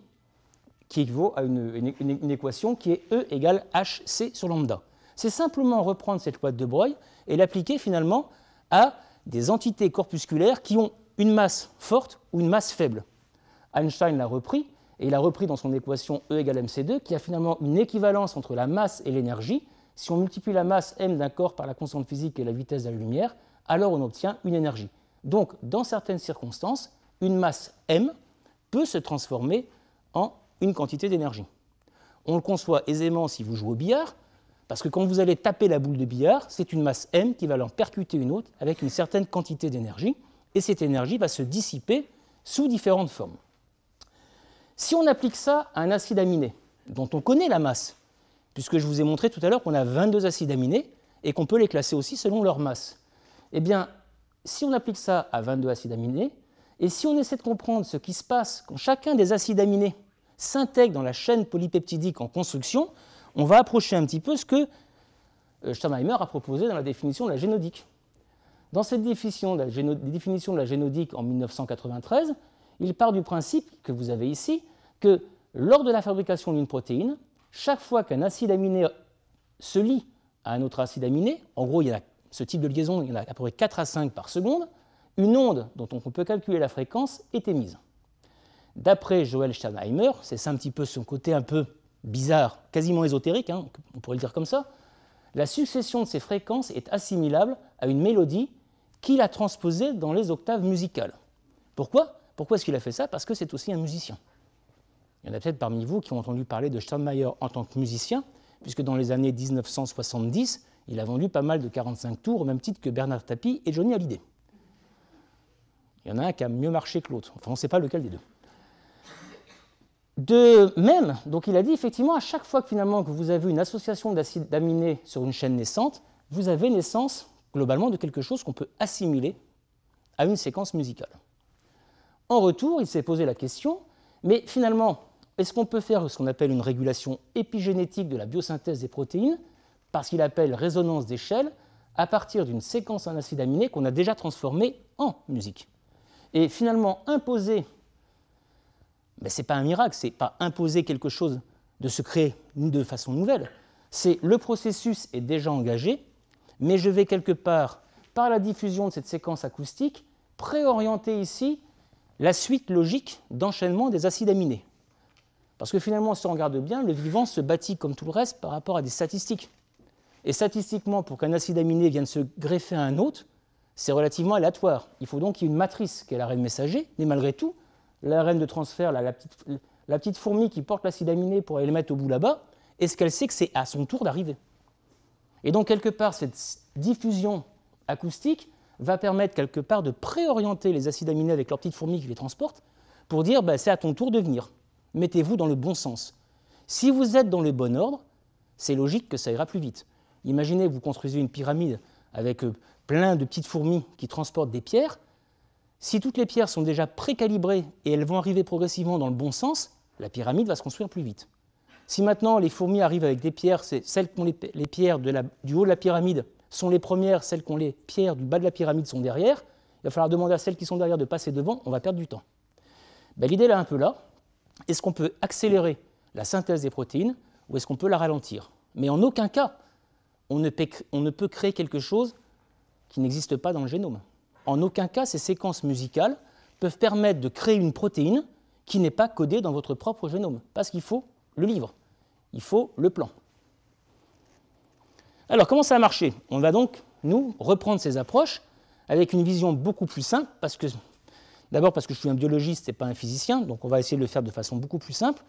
équivaut à une, équation qui est E égale hc sur lambda. C'est simplement reprendre cette loi de De Broglie et l'appliquer finalement à des entités corpusculaires qui ont une masse forte ou une masse faible. Einstein l'a repris, et il a repris dans son équation E égale mc2, qui a finalement une équivalence entre la masse et l'énergie. Si on multiplie la masse m d'un corps par la constante physique et la vitesse de la lumière, alors on obtient une énergie. Donc, dans certaines circonstances, une masse m peut se transformer en une quantité d'énergie. On le conçoit aisément si vous jouez au billard, parce que quand vous allez taper la boule de billard, c'est une masse m qui va en percuter une autre avec une certaine quantité d'énergie et cette énergie va se dissiper sous différentes formes. Si on applique ça à un acide aminé, dont on connaît la masse, puisque je vous ai montré tout à l'heure qu'on a 22 acides aminés et qu'on peut les classer aussi selon leur masse, eh bien, si on applique ça à 22 acides aminés, et si on essaie de comprendre ce qui se passe quand chacun des acides aminés s'intègre dans la chaîne polypeptidique en construction, on va approcher un petit peu ce que euh, Steinheimer a proposé dans la définition de la génodique. Dans cette définition de, définition de la génodique en 1993, il part du principe que vous avez ici que lors de la fabrication d'une protéine, chaque fois qu'un acide aminé se lie à un autre acide aminé, en gros, il y a ce type de liaison, il y en a à peu près 4 à 5 par seconde, une onde dont on peut calculer la fréquence est émise. D'après Joël Sternheimer, c'est ça un petit peu son côté un peu bizarre, quasiment ésotérique, hein, on pourrait le dire comme ça, la succession de ces fréquences est assimilable à une mélodie qu'il a transposé dans les octaves musicales. Pourquoi Pourquoi est-ce qu'il a fait ça Parce que c'est aussi un musicien. Il y en a peut-être parmi vous qui ont entendu parler de Steinmeier en tant que musicien, puisque dans les années 1970, il a vendu pas mal de 45 tours, au même titre que Bernard Tapie et Johnny Hallyday. Il y en a un qui a mieux marché que l'autre. Enfin, on ne sait pas lequel des deux. De même, donc il a dit effectivement, à chaque fois que finalement que vous avez une association d'acides aminés sur une chaîne naissante, vous avez naissance globalement de quelque chose qu'on peut assimiler à une séquence musicale. En retour, il s'est posé la question, mais finalement, est-ce qu'on peut faire ce qu'on appelle une régulation épigénétique de la biosynthèse des protéines, parce qu'il appelle résonance d'échelle, à partir d'une séquence en acide aminé qu'on a déjà transformée en musique Et finalement, imposer, mais ce n'est pas un miracle, c'est pas imposer quelque chose de se créer de façon nouvelle, c'est le processus est déjà engagé, mais je vais quelque part, par la diffusion de cette séquence acoustique, préorienter ici la suite logique d'enchaînement des acides aminés. Parce que finalement, si on regarde bien, le vivant se bâtit comme tout le reste par rapport à des statistiques. Et statistiquement, pour qu'un acide aminé vienne se greffer à un autre, c'est relativement aléatoire. Il faut donc qu'il y ait une matrice qui est messager, mais malgré tout, l'arène de transfert, la, petite, la petite fourmi qui porte l'acide aminé pour aller le mettre au bout là-bas, est-ce qu'elle sait que c'est à son tour d'arriver et donc, quelque part, cette diffusion acoustique va permettre quelque part de préorienter les acides aminés avec leurs petites fourmis qui les transportent pour dire bah, c'est à ton tour de venir. Mettez-vous dans le bon sens. Si vous êtes dans le bon ordre, c'est logique que ça ira plus vite. Imaginez que vous construisez une pyramide avec euh, plein de petites fourmis qui transportent des pierres. Si toutes les pierres sont déjà précalibrées et elles vont arriver progressivement dans le bon sens, la pyramide va se construire plus vite. Si maintenant les fourmis arrivent avec des pierres, c'est celles qui ont les, pierres du haut de la pyramide sont les premières, celles qui ont les pierres du bas de la pyramide sont derrière. Il va falloir demander à celles qui sont derrière de passer devant, on va perdre du temps. Ben, l'idée est un peu là. Est-ce qu'on peut accélérer la synthèse des protéines ou est-ce qu'on peut la ralentir Mais en aucun cas, on ne, on ne peut créer quelque chose qui n'existe pas dans le génome. En aucun cas, ces séquences musicales peuvent permettre de créer une protéine qui n'est pas codée dans votre propre génome, parce qu'il faut le livre il faut le plan. Alors, comment ça a marché On va donc, nous, reprendre ces approches avec une vision beaucoup plus simple, parce que d'abord parce que je suis un biologiste et pas un physicien, donc on va essayer de le faire de façon beaucoup plus simple.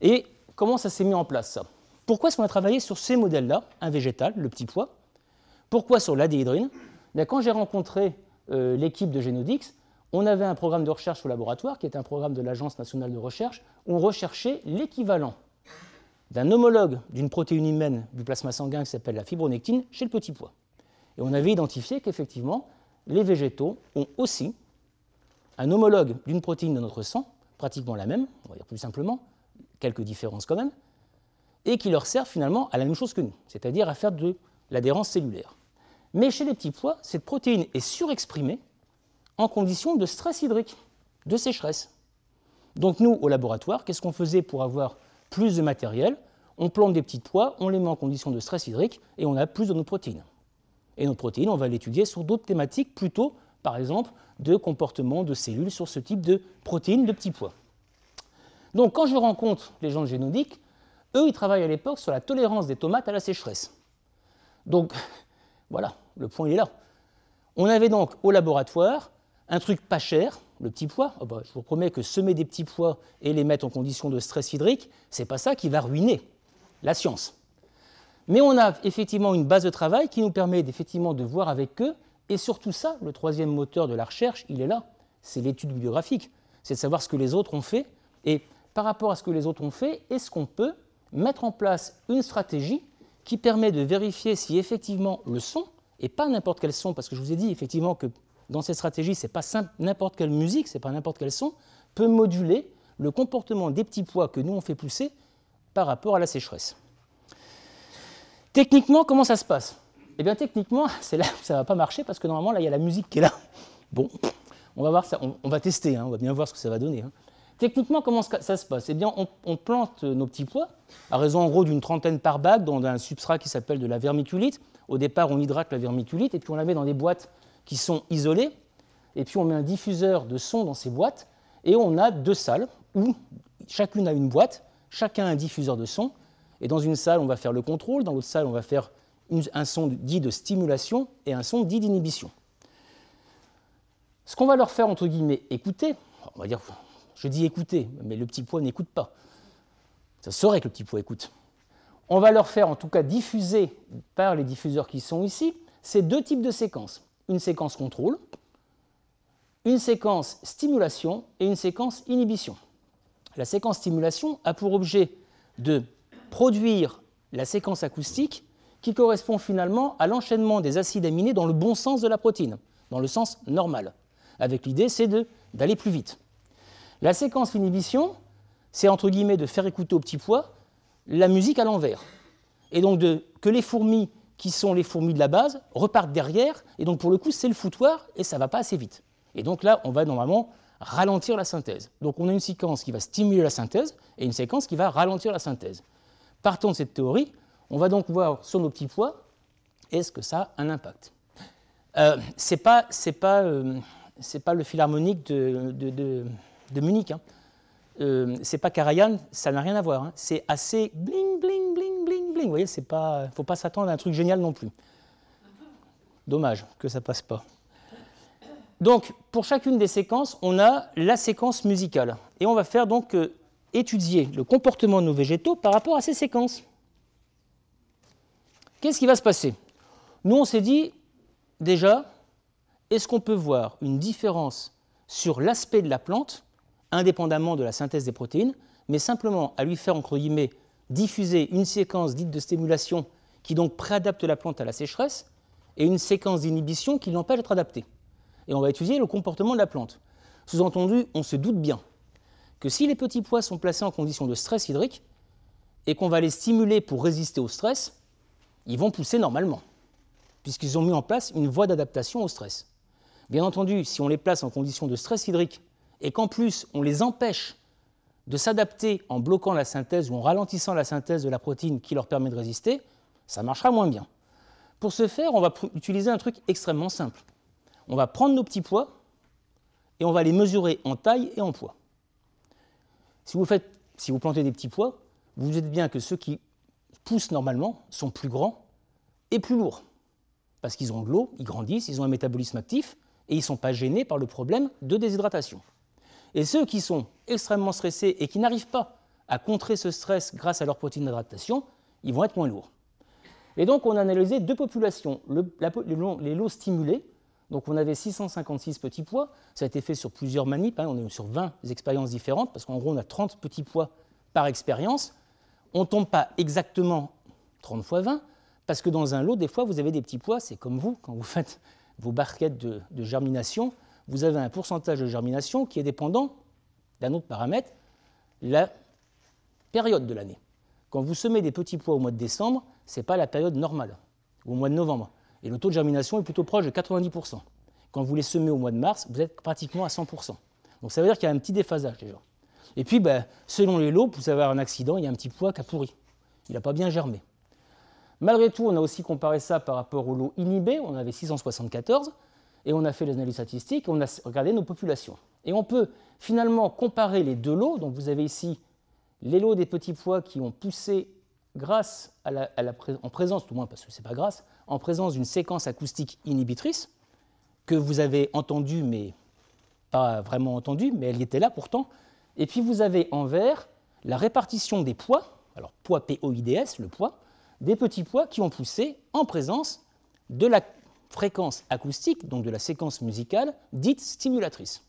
Et comment ça s'est mis en place ça Pourquoi est-ce qu'on a travaillé sur ces modèles-là, un végétal, le petit pois Pourquoi sur l'adéhydrine Quand j'ai rencontré euh, l'équipe de Genodix, on avait un programme de recherche au laboratoire, qui était un programme de l'Agence nationale de recherche, où on recherchait l'équivalent d'un homologue d'une protéine humaine du plasma sanguin qui s'appelle la fibronectine chez le petit pois. Et on avait identifié qu'effectivement, les végétaux ont aussi un homologue d'une protéine de notre sang, pratiquement la même, on va dire plus simplement, quelques différences quand même, et qui leur sert finalement à la même chose que nous, c'est-à-dire à faire de l'adhérence cellulaire. Mais chez les petits pois, cette protéine est surexprimée en condition de stress hydrique, de sécheresse. Donc nous, au laboratoire, qu'est-ce qu'on faisait pour avoir plus de matériel, on plante des petits pois, on les met en condition de stress hydrique et on a plus de nos protéines. Et nos protéines, on va l'étudier sur d'autres thématiques, plutôt par exemple de comportement de cellules sur ce type de protéines de petits pois. Donc quand je rencontre les gens de eux, ils travaillent à l'époque sur la tolérance des tomates à la sécheresse. Donc *laughs* voilà, le point il est là. On avait donc au laboratoire un truc pas cher, le petit pois, oh, bah, je vous promets que semer des petits pois et les mettre en condition de stress hydrique, c'est pas ça qui va ruiner la science. Mais on a effectivement une base de travail qui nous permet effectivement de voir avec eux, et surtout ça, le troisième moteur de la recherche, il est là, c'est l'étude bibliographique, c'est de savoir ce que les autres ont fait, et par rapport à ce que les autres ont fait, est-ce qu'on peut mettre en place une stratégie qui permet de vérifier si effectivement le son, et pas n'importe quel son, parce que je vous ai dit effectivement que dans ces stratégies, n'est pas n'importe quelle musique, n'est pas n'importe quel son, peut moduler le comportement des petits pois que nous on fait pousser par rapport à la sécheresse. Techniquement, comment ça se passe Eh bien, techniquement, *laughs* c'est là ça va pas marcher parce que normalement là il y a la musique qui est là. Bon, on va voir ça, on, va tester, hein, on va bien voir ce que ça va donner. Hein. Techniquement, comment ça se passe Eh bien, on, on, plante euh, nos petits pois, à raison en gros d'une trentaine par bac, dans un substrat qui s'appelle de la vermiculite. Au départ, on hydrate la vermiculite et puis on la met dans des boîtes qui sont isolés, et puis on met un diffuseur de son dans ces boîtes, et on a deux salles où chacune a une boîte, chacun a un diffuseur de son, et dans une salle on va faire le contrôle, dans l'autre salle on va faire un son dit de stimulation et un son dit d'inhibition. Ce qu'on va leur faire entre guillemets écouter, on va dire, je dis écouter, mais le petit poids n'écoute pas. Ça saurait que le petit poids écoute. On va leur faire en tout cas diffuser par les diffuseurs qui sont ici ces deux types de séquences une séquence contrôle, une séquence stimulation et une séquence inhibition. La séquence stimulation a pour objet de produire la séquence acoustique qui correspond finalement à l'enchaînement des acides aminés dans le bon sens de la protéine, dans le sens normal. Avec l'idée, c'est d'aller plus vite. La séquence inhibition, c'est entre guillemets de faire écouter au petit poids la musique à l'envers. Et donc de, que les fourmis qui sont les fourmis de la base, repartent derrière, et donc pour le coup, c'est le foutoir, et ça ne va pas assez vite. Et donc là, on va normalement ralentir la synthèse. Donc on a une séquence qui va stimuler la synthèse, et une séquence qui va ralentir la synthèse. Partons de cette théorie, on va donc voir sur nos petits pois, est-ce que ça a un impact euh, Ce n'est euh, pas, le philharmonique de, de, Munich. Hein. Euh, c'est pas Karajan, ça n'a rien à voir. Hein. C'est assez bling, bling, bling, bling, bling. Vous voyez, c'est pas, faut pas s'attendre à un truc génial non plus. Dommage que ça passe pas. Donc, pour chacune des séquences, on a la séquence musicale. Et on va faire donc euh, étudier le comportement de nos végétaux par rapport à ces séquences. Qu'est-ce qui va se passer Nous, on s'est dit, déjà, est-ce qu'on peut voir une différence sur l'aspect de la plante indépendamment de la synthèse des protéines, mais simplement à lui faire, entre guillemets, diffuser une séquence dite de stimulation qui donc préadapte la plante à la sécheresse et une séquence d'inhibition qui l'empêche d'être adaptée. Et on va étudier le comportement de la plante. Sous-entendu, on se doute bien que si les petits pois sont placés en condition de stress hydrique et qu'on va les stimuler pour résister au stress, ils vont pousser normalement, puisqu'ils ont mis en place une voie d'adaptation au stress. Bien entendu, si on les place en condition de stress hydrique et qu'en plus on les empêche de s'adapter en bloquant la synthèse ou en ralentissant la synthèse de la protéine qui leur permet de résister, ça marchera moins bien. Pour ce faire, on va utiliser un truc extrêmement simple. On va prendre nos petits pois et on va les mesurer en taille et en poids. Si vous, faites, si vous plantez des petits pois, vous dites bien que ceux qui poussent normalement sont plus grands et plus lourds. Parce qu'ils ont de l'eau, ils grandissent, ils ont un métabolisme actif et ils ne sont pas gênés par le problème de déshydratation. Et ceux qui sont extrêmement stressés et qui n'arrivent pas à contrer ce stress grâce à leur protéine d'adaptation, ils vont être moins lourds. Et donc, on a analysé deux populations, les lots stimulés, donc on avait 656 petits pois, ça a été fait sur plusieurs manips, hein. on est sur 20 expériences différentes, parce qu'en gros on a 30 petits pois par expérience. On ne tombe pas exactement 30 fois 20, parce que dans un lot, des fois, vous avez des petits pois, c'est comme vous, quand vous faites vos barquettes de germination, vous avez un pourcentage de germination qui est dépendant d'un autre paramètre, la période de l'année. Quand vous semez des petits pois au mois de décembre, ce n'est pas la période normale, au mois de novembre. Et le taux de germination est plutôt proche de 90%. Quand vous les semez au mois de mars, vous êtes pratiquement à 100%. Donc ça veut dire qu'il y a un petit déphasage déjà. Et puis, ben, selon les lots, vous avez un accident, il y a un petit pois qui a pourri. Il n'a pas bien germé. Malgré tout, on a aussi comparé ça par rapport au lot inhibé, on avait 674 et on a fait les analyses statistiques, on a regardé nos populations. Et on peut finalement comparer les deux lots. Donc vous avez ici les lots des petits pois qui ont poussé grâce à la, en présence, tout moins parce que ce n'est pas grâce, en présence d'une séquence acoustique inhibitrice que vous avez entendue mais pas vraiment entendue, mais elle était là pourtant. Et puis vous avez en vert la répartition des poids, alors poids p o le poids, des petits pois qui ont poussé en présence de la fréquence acoustique, donc de la séquence musicale, dite stimulatrice.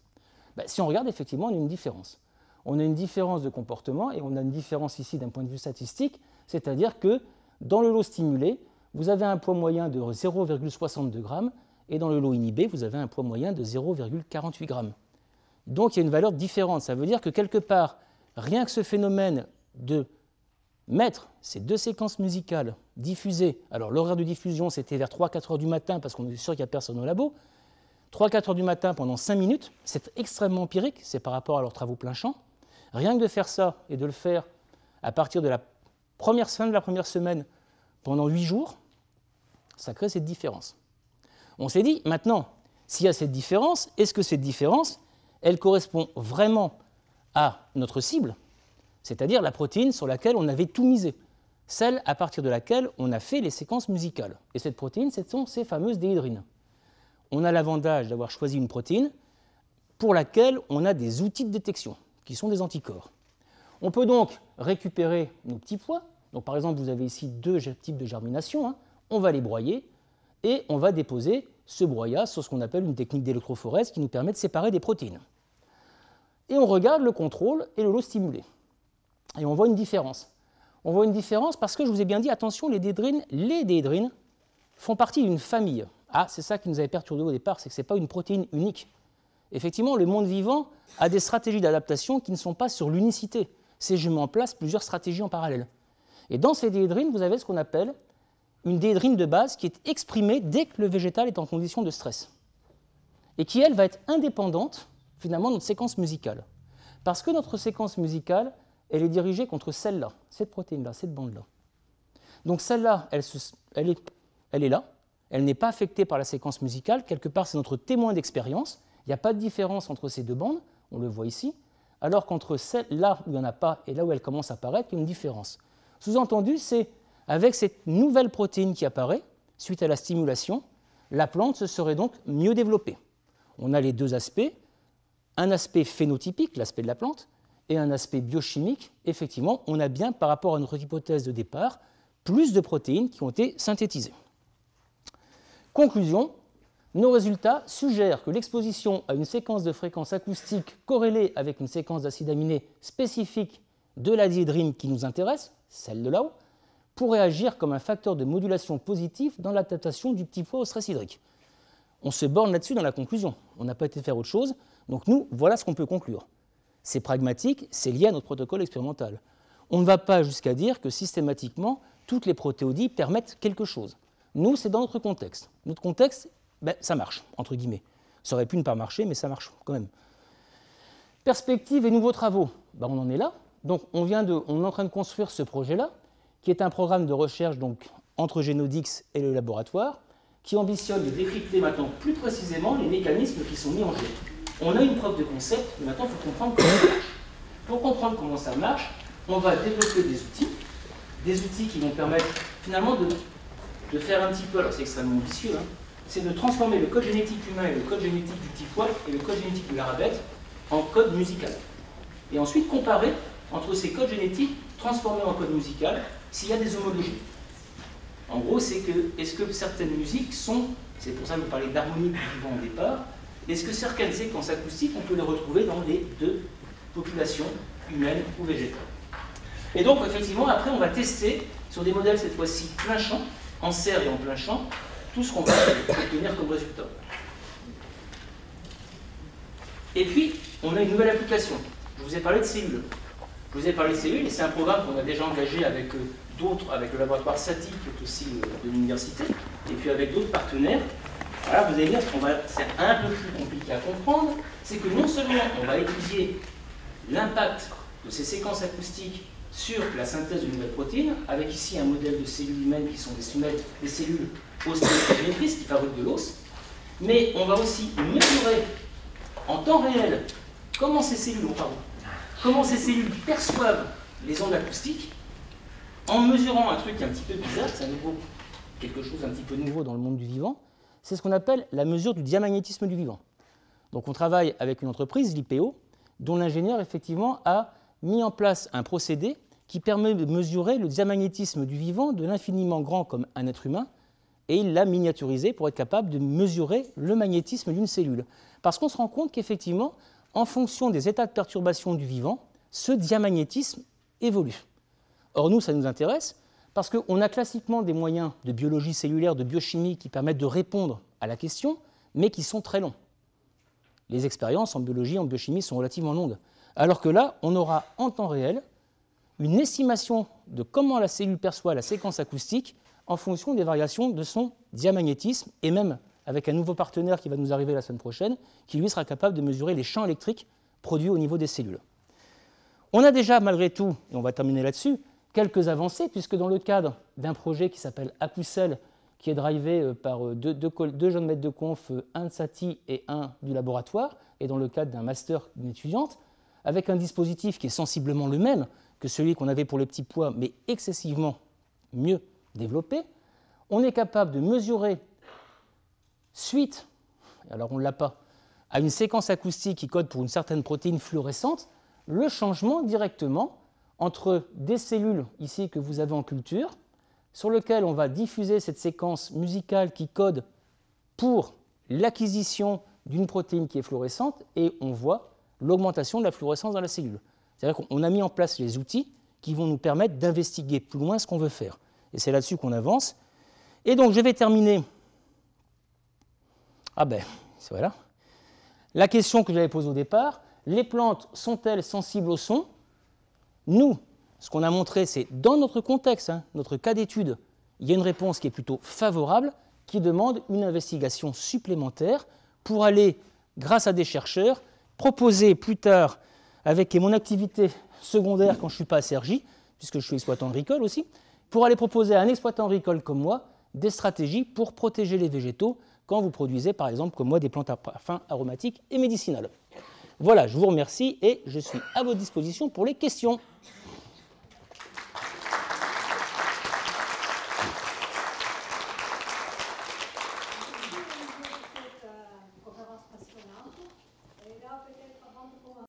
Bah, si on regarde, effectivement, on a une différence. On a une différence de comportement et on a une différence ici d'un point de vue statistique, c'est-à-dire que dans le lot stimulé, vous avez un poids moyen de 0,62 g et dans le lot inhibé, vous avez un poids moyen de 0,48 g. Donc il y a une valeur différente. Ça veut dire que quelque part, rien que ce phénomène de mettre ces deux séquences musicales diffusées, alors l'horaire de diffusion c'était vers 3-4 heures du matin parce qu'on est sûr qu'il n'y a personne au labo, 3-4 heures du matin pendant 5 minutes, c'est extrêmement empirique, c'est par rapport à leurs travaux plein champ. Rien que de faire ça et de le faire à partir de la première fin de la première semaine pendant 8 jours, ça crée cette différence. On s'est dit, maintenant, s'il y a cette différence, est-ce que cette différence, elle correspond vraiment à notre cible c'est-à-dire la protéine sur laquelle on avait tout misé, celle à partir de laquelle on a fait les séquences musicales. Et cette protéine, ce sont ces fameuses déhydrines. On a l'avantage d'avoir choisi une protéine pour laquelle on a des outils de détection, qui sont des anticorps. On peut donc récupérer nos petits pois. Donc par exemple, vous avez ici deux types de germination. Hein. On va les broyer et on va déposer ce broyat sur ce qu'on appelle une technique d'électrophorèse qui nous permet de séparer des protéines. Et on regarde le contrôle et le lot stimulé. Et on voit une différence. On voit une différence parce que je vous ai bien dit, attention, les dédrines, les dédrines font partie d'une famille. Ah, c'est ça qui nous avait perturbé au départ, c'est que ce n'est pas une protéine unique. Effectivement, le monde vivant a des stratégies d'adaptation qui ne sont pas sur l'unicité. C'est je mets en place plusieurs stratégies en parallèle. Et dans ces dédrines, vous avez ce qu'on appelle une dédrine de base qui est exprimée dès que le végétal est en condition de stress. Et qui, elle, va être indépendante, finalement, de notre séquence musicale. Parce que notre séquence musicale, elle est dirigée contre celle-là, cette protéine-là, cette bande-là. Donc celle-là, elle, est, est là, elle n'est pas affectée par la séquence musicale, quelque part c'est notre témoin d'expérience, il n'y a pas de différence entre ces deux bandes, on le voit ici, alors qu'entre celle-là où il n'y en a pas et là où elle commence à apparaître, il y a une différence. Sous-entendu, c'est avec cette nouvelle protéine qui apparaît, suite à la stimulation, la plante se serait donc mieux développée. On a les deux aspects, un aspect phénotypique, l'aspect de la plante, et un aspect biochimique, effectivement, on a bien, par rapport à notre hypothèse de départ, plus de protéines qui ont été synthétisées. Conclusion, nos résultats suggèrent que l'exposition à une séquence de fréquence acoustique corrélée avec une séquence d'acide aminé spécifique de la dihydrine qui nous intéresse, celle de là-haut, pourrait agir comme un facteur de modulation positif dans l'adaptation du petit poids au stress hydrique. On se borne là-dessus dans la conclusion. On n'a pas été faire autre chose. Donc nous, voilà ce qu'on peut conclure c'est pragmatique, c'est lié à notre protocole expérimental. On ne va pas jusqu'à dire que systématiquement, toutes les protéodies permettent quelque chose. Nous, c'est dans notre contexte. Notre contexte, ben, ça marche, entre guillemets. Ça aurait pu ne pas marcher, mais ça marche quand même. Perspective et nouveaux travaux, ben, on en est là. Donc on, vient de, on est en train de construire ce projet-là, qui est un programme de recherche donc, entre Genodix et le laboratoire, qui ambitionne de décrypter maintenant plus précisément les mécanismes qui sont mis en jeu. On a une preuve de concept, mais maintenant il faut comprendre comment ça marche. Pour comprendre comment ça marche, on va développer des outils, des outils qui vont permettre finalement de, faire un petit peu, alors c'est extrêmement ambitieux, hein, c'est de transformer le code génétique humain et le code génétique du petit et le code génétique de la en code musical. Et ensuite comparer entre ces codes génétiques transformés en code musical s'il y a des homologies. En gros, c'est que, est-ce que certaines musiques sont, c'est pour ça que vous parlez d'harmonie du vivant au départ, et ce que certaines séquences acoustiques, on peut les retrouver dans les deux populations humaines ou végétales. Et donc, effectivement, après, on va tester sur des modèles cette fois-ci plein champ, en serre et en plein champ, tout ce qu'on va obtenir comme résultat. Et puis, on a une nouvelle application. Je vous ai parlé de cellules. Je vous ai parlé de cellules, et c'est un programme qu'on a déjà engagé avec euh, d'autres, avec le laboratoire SATI, qui est aussi euh, de l'université, et puis avec d'autres partenaires, alors vous allez dire, ce qu'on va, c'est un peu plus compliqué à comprendre, c'est que non seulement on va étudier l'impact de ces séquences acoustiques sur la synthèse de nouvelles protéines, avec ici un modèle de cellules humaines qui sont des, cellules cellules métrices qui fabriquent de l'os, mais on va aussi mesurer en temps réel comment ces cellules, oh, comment ces cellules perçoivent les ondes acoustiques, en mesurant un truc un petit peu bizarre, c'est à nouveau quelque chose un petit peu nouveau dans le monde du vivant, c'est ce qu'on appelle la mesure du diamagnétisme du vivant. Donc on travaille avec une entreprise, l'IPO, dont l'ingénieur effectivement a mis en place un procédé qui permet de mesurer le diamagnétisme du vivant de l'infiniment grand comme un être humain, et il l'a miniaturisé pour être capable de mesurer le magnétisme d'une cellule. Parce qu'on se rend compte qu'effectivement, en fonction des états de perturbation du vivant, ce diamagnétisme évolue. Or nous, ça nous intéresse parce qu'on a classiquement des moyens de biologie cellulaire, de biochimie qui permettent de répondre à la question, mais qui sont très longs. Les expériences en biologie, en biochimie sont relativement longues. Alors que là, on aura en temps réel une estimation de comment la cellule perçoit la séquence acoustique en fonction des variations de son diamagnétisme et même avec un nouveau partenaire qui va nous arriver la semaine prochaine, qui lui sera capable de mesurer les champs électriques produits au niveau des cellules. On a déjà malgré tout, et on va terminer là-dessus, quelques avancées, puisque dans le cadre d'un projet qui s'appelle Acucel, qui est drivé euh, par euh, deux, jeunes maîtres de conf, euh, un de Sati et un du laboratoire, et dans le cadre d'un master d'une étudiante, avec un dispositif qui est sensiblement le même que celui qu'on avait pour les petits poids, mais excessivement mieux développé, on est capable de mesurer suite, alors on ne l'a pas, à une séquence acoustique qui code pour une certaine protéine fluorescente, le changement directement entre des cellules ici que vous avez en culture, sur lesquelles on va diffuser cette séquence musicale qui code pour l'acquisition d'une protéine qui est fluorescente et on voit l'augmentation de la fluorescence dans la cellule. C'est-à-dire qu'on a mis en place les outils qui vont nous permettre d'investiguer plus loin ce qu'on veut faire. Et c'est là-dessus qu'on avance. Et donc je vais terminer. Ah ben, c'est voilà. La question que j'avais posée au départ, les plantes sont-elles sensibles au son nous, ce qu'on a montré, c'est dans notre contexte, hein, notre cas d'étude, il y a une réponse qui est plutôt favorable, qui demande une investigation supplémentaire pour aller, grâce à des chercheurs, proposer plus tard, avec mon activité secondaire quand je ne suis pas à Sergi, puisque je suis exploitant agricole aussi, pour aller proposer à un exploitant agricole comme moi des stratégies pour protéger les végétaux quand vous produisez, par exemple, comme moi, des plantes à parfum aromatiques et médicinales. Voilà, je vous remercie et je suis à votre disposition pour les questions.